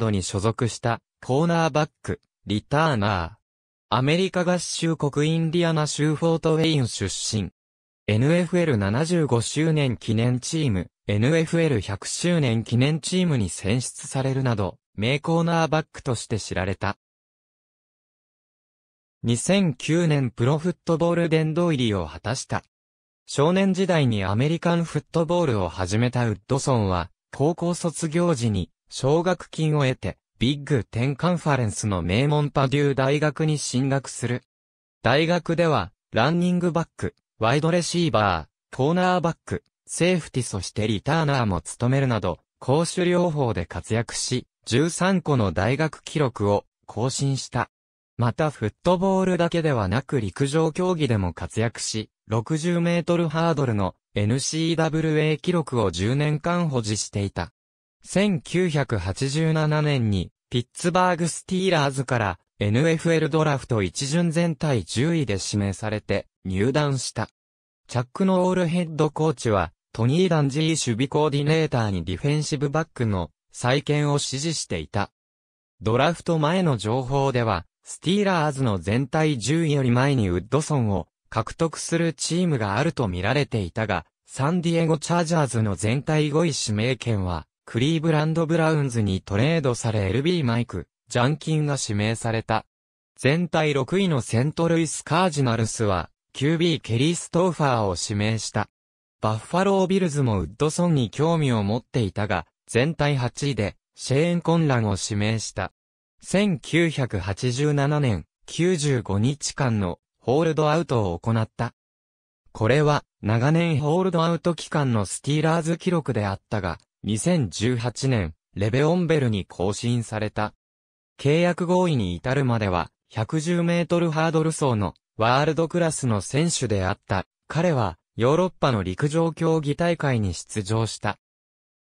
ドに所属したコーナーバック、リターナー。アメリカ合衆国インディアナ州フォートウェイン出身。NFL75 周年記念チーム、NFL100 周年記念チームに選出されるなど、名コーナーバックとして知られた。2009年プロフットボール殿堂入りを果たした。少年時代にアメリカンフットボールを始めたウッドソンは、高校卒業時に奨学金を得て、ビッグ10カンファレンスの名門パデュー大学に進学する。大学では、ランニングバック、ワイドレシーバー、コーナーバック、セーフティそしてリターナーも務めるなど、公衆療法で活躍し、13個の大学記録を更新した。またフットボールだけではなく陸上競技でも活躍し、60メートルハードルの NCWA 記録を10年間保持していた。1987年に、ピッツバーグスティーラーズから NFL ドラフト一巡全体10位で指名されて入団した。チャックのオールヘッドコーチは、トニー・ダンジー守備コーディネーターにディフェンシブバックの再建を指示していた。ドラフト前の情報では、スティーラーズの全体10位より前にウッドソンを獲得するチームがあると見られていたが、サンディエゴ・チャージャーズの全体5位指名権はクリーブランド・ブラウンズにトレードされ LB マイク、ジャンキンが指名された。全体6位のセントルイス・カージナルスは、QB ケリー・ストーファーを指名した。バッファロー・ビルズもウッドソンに興味を持っていたが、全体8位で、シェーン・コンランを指名した。1987年、95日間のホールドアウトを行った。これは、長年ホールドアウト期間のスティーラーズ記録であったが、2018年、レベオンベルに更新された。契約合意に至るまでは、110メートルハードル走のワールドクラスの選手であった。彼は、ヨーロッパの陸上競技大会に出場した。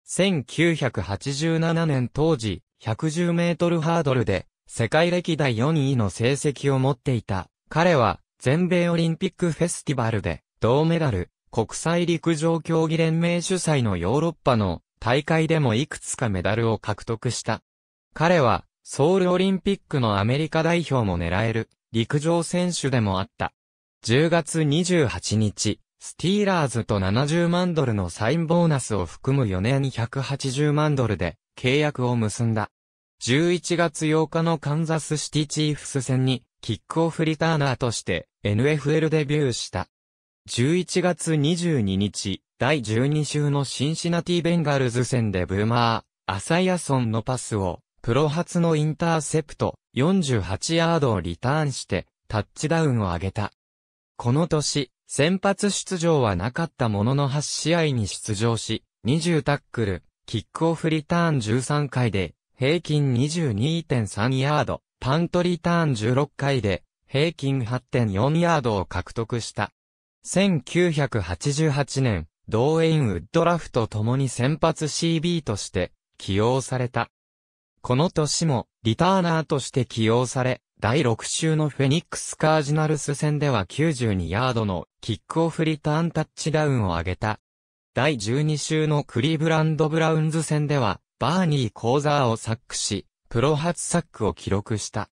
1987年当時、110メートルハードルで、世界歴代4位の成績を持っていた。彼は、全米オリンピックフェスティバルで、銅メダル、国際陸上競技連盟主催のヨーロッパの大会でもいくつかメダルを獲得した。彼は、ソウルオリンピックのアメリカ代表も狙える、陸上選手でもあった。10月28日、スティーラーズと70万ドルのサインボーナスを含む4年180万ドルで契約を結んだ。11月8日のカンザスシティチーフス戦に、キックオフリターナーとして NFL デビューした。11月22日、第12週のシンシナティベンガルズ戦でブーマー、アサイアソンのパスを、プロ初のインターセプト、48ヤードをリターンして、タッチダウンを上げた。この年、先発出場はなかったものの8試合に出場し、20タックル、キックオフリターン13回で、平均22.3ヤード、パントリターン16回で、平均8.4ヤードを獲得した。1988年、ドーエイン・ウッドラフと共に先発 CB として起用された。この年もリターナーとして起用され、第6週のフェニックスカージナルス戦では92ヤードのキックオフリターンタッチダウンを挙げた。第12週のクリーブランド・ブラウンズ戦では、バーニー・コーザーをサックし、プロ初サックを記録した。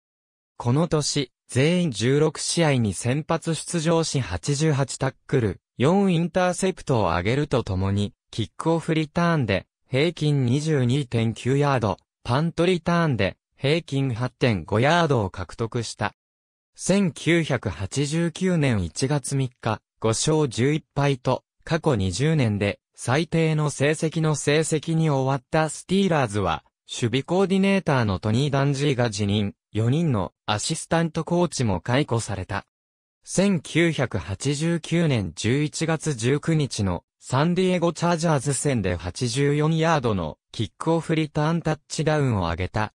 この年、全員16試合に先発出場し88タックル、4インターセプトを上げるとともに、キックオフリターンで平均22.9ヤード、パントリターンで平均8.5ヤードを獲得した。1989年1月3日、5勝11敗と、過去20年で最低の成績の成績に終わったスティーラーズは、守備コーディネーターのトニー・ダンジーが辞任。4人のアシスタントコーチも解雇された。1989年11月19日のサンディエゴチャージャーズ戦で84ヤードのキックオフリターンタッチダウンを上げた。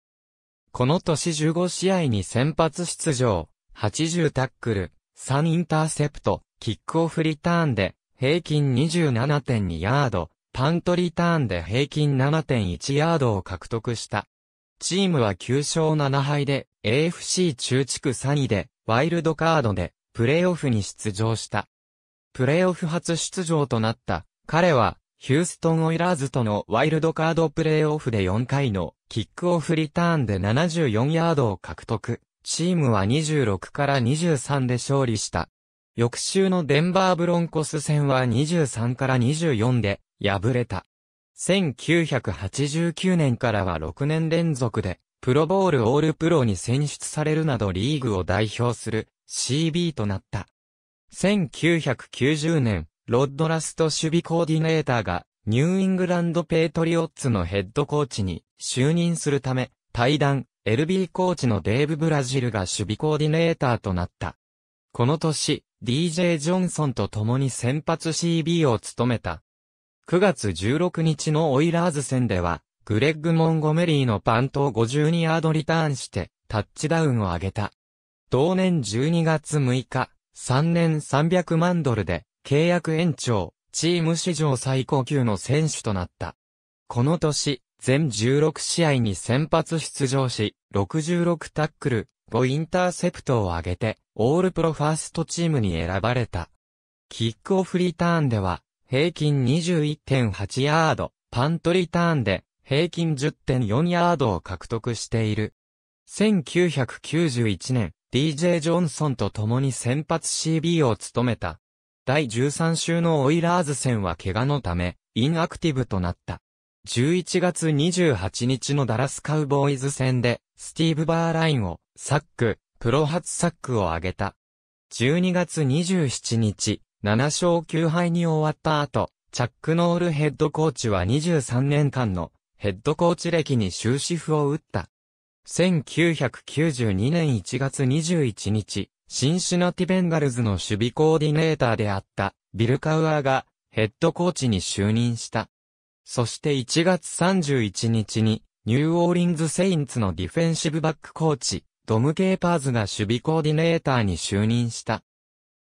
この年15試合に先発出場、80タックル、3インターセプト、キックオフリターンで平均27.2ヤード、パントリターンで平均7.1ヤードを獲得した。チームは9勝7敗で AFC 中地区3位でワイルドカードでプレーオフに出場した。プレーオフ初出場となった彼はヒューストン・オイラーズとのワイルドカードプレーオフで4回のキックオフリターンで74ヤードを獲得。チームは26から23で勝利した。翌週のデンバーブロンコス戦は23から24で敗れた。1989年からは6年連続で、プロボールオールプロに選出されるなどリーグを代表する CB となった。1990年、ロッドラスト守備コーディネーターがニューイングランドペイトリオッツのヘッドコーチに就任するため、対談、LB コーチのデーブ・ブラジルが守備コーディネーターとなった。この年、DJ ジョンソンと共に先発 CB を務めた9月16日のオイラーズ戦では、グレッグ・モンゴメリーのパントを52ヤードリターンして、タッチダウンを上げた。同年12月6日、3年300万ドルで、契約延長、チーム史上最高級の選手となった。この年、全16試合に先発出場し、66タックル、5インターセプトを上げて、オールプロファーストチームに選ばれた。キックオフリターンでは、平均21.8ヤード、パントリターンで、平均10.4ヤードを獲得している。1991年、DJ ジョンソンと共に先発 CB を務めた。第13週のオイラーズ戦は怪我のため、インアクティブとなった。11月28日のダラスカウボーイズ戦で、スティーブ・バーラインを、サック、プロ初サックを挙げた。12月27日、7勝9敗に終わった後、チャック・ノールヘッドコーチは23年間のヘッドコーチ歴に終止符を打った。1992年1月21日、シンシナティベンガルズの守備コーディネーターであったビル・カウアーがヘッドコーチに就任した。そして1月31日にニューオーリンズ・セインツのディフェンシブバックコーチ、ドム・ケーパーズが守備コーディネーターに就任した。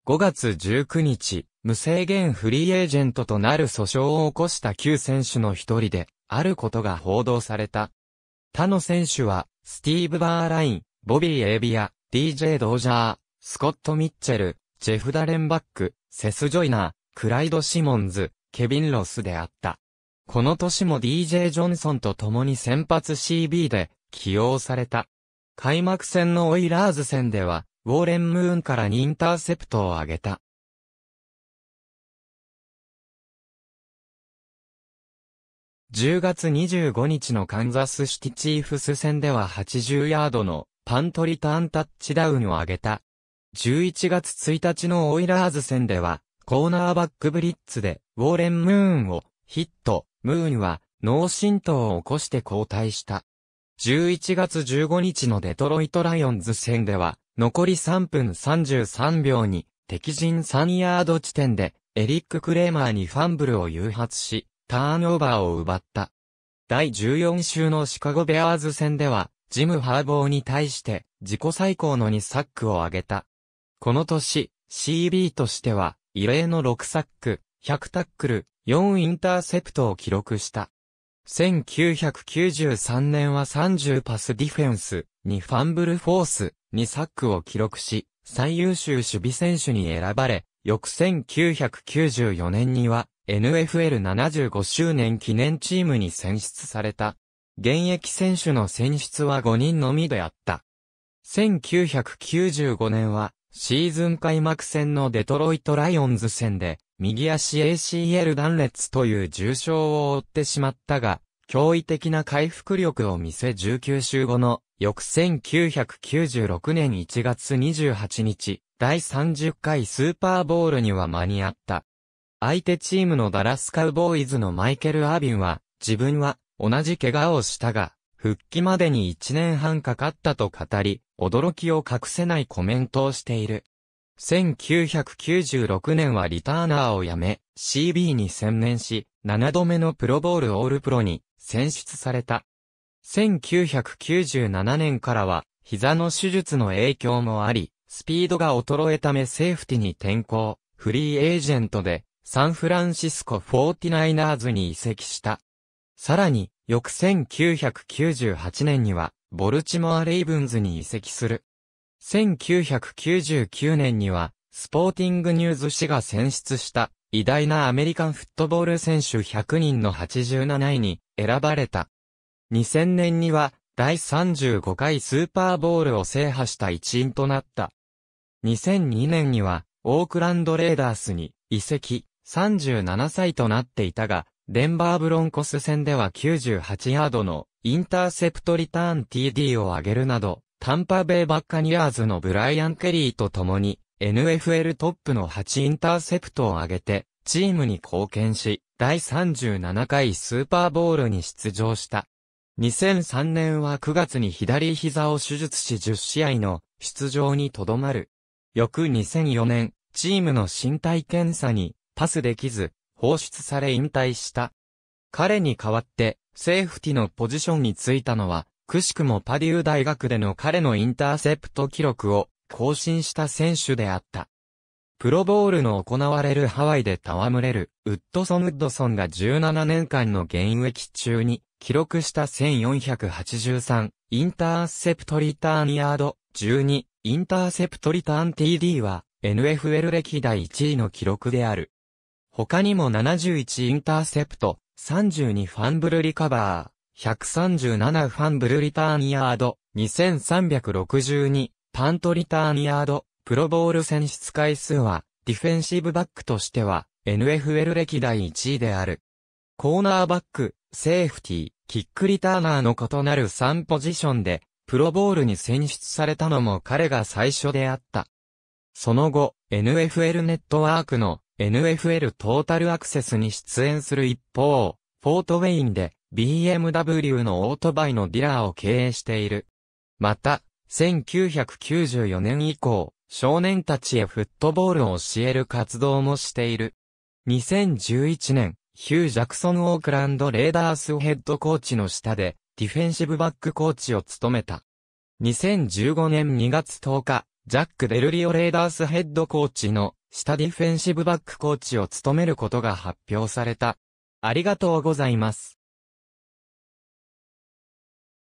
5月19日、無制限フリーエージェントとなる訴訟を起こした旧選手の一人で、あることが報道された。他の選手は、スティーブ・バーライン、ボビー・エビア、DJ・ ドージャー、スコット・ミッチェル、ジェフ・ダレンバック、セス・ジョイナー、クライド・シモンズ、ケビン・ロスであった。この年も DJ・ ジョンソンと共に先発 CB で起用された。開幕戦のオイラーズ戦では、ウォーレン・ムーンからにインターセプトを上げた。10月25日のカンザスシティチーフス戦では80ヤードのパントリターンタッチダウンを上げた。11月1日のオイラーズ戦ではコーナーバックブリッツでウォーレン・ムーンをヒット、ムーンは脳震盪を起こして交代した。11月15日のデトロイトライオンズ戦では残り3分33秒に、敵陣3ヤード地点で、エリック・クレーマーにファンブルを誘発し、ターンオーバーを奪った。第14週のシカゴベアーズ戦では、ジム・ハーボーに対して自己最高の2サックを挙げた。この年、CB としては異例の6サック、100タックル、4インターセプトを記録した。1993年は30パスディフェンス、にファンブルフォース、2クを記録し、最優秀守備選手に選ばれ、翌1994年には NFL75 周年記念チームに選出された。現役選手の選出は5人のみであった。1995年はシーズン開幕戦のデトロイトライオンズ戦で右足 ACL 断裂という重傷を負ってしまったが、驚異的な回復力を見せ19週後の翌1996年1月28日、第30回スーパーボールには間に合った。相手チームのダラスカウボーイズのマイケル・アービンは、自分は同じ怪我をしたが、復帰までに1年半かかったと語り、驚きを隠せないコメントをしている。1996年はリターナーを辞め、CB に専念し、7度目のプロボールオールプロに選出された。1997年からは、膝の手術の影響もあり、スピードが衰えためセーフティに転向、フリーエージェントで、サンフランシスコ 49ers に移籍した。さらに、翌1998年には、ボルチモア・レイブンズに移籍する。1999年には、スポーティングニューズ誌が選出した偉大なアメリカンフットボール選手100人の87位に選ばれた。2000年には第35回スーパーボールを制覇した一員となった。2002年にはオークランドレーダースに移籍37歳となっていたが、デンバーブロンコス戦では98ヤードのインターセプトリターン TD を上げるなど、タンパベイバッカニアーズのブライアン・ケリーと共に NFL トップの8インターセプトを挙げて、チームに貢献し、第37回スーパーボールに出場した。2003年は9月に左膝を手術し10試合の出場にとどまる。翌2004年、チームの身体検査にパスできず、放出され引退した。彼に代わって、セーフティのポジションについたのは、くしくもパデュー大学での彼のインターセプト記録を更新した選手であった。プロボールの行われるハワイで戯れる、ウッドソン・ウッドソンが17年間の現役中に、記録した1483、インターセプトリターンヤード、12、インターセプトリターン TD は、NFL 歴代1位の記録である。他にも71インターセプト、32ファンブルリカバー、137ファンブルリターンヤード、2362パントリターンヤード、プロボール選出回数は、ディフェンシブバックとしては、NFL 歴代1位である。コーナーバック、セーフティー、キックリターナーの異なる3ポジションで、プロボールに選出されたのも彼が最初であった。その後、NFL ネットワークの NFL トータルアクセスに出演する一方、フォートウェインで BMW のオートバイのディラーを経営している。また、1994年以降、少年たちへフットボールを教える活動もしている。2011年、ヒュー・ジャクソン・オークランド・レーダースヘッドコーチの下で、ディフェンシブバックコーチを務めた。2015年2月10日、ジャック・デルリオ・レーダースヘッドコーチの下ディフェンシブバックコーチを務めることが発表された。ありがとうございます。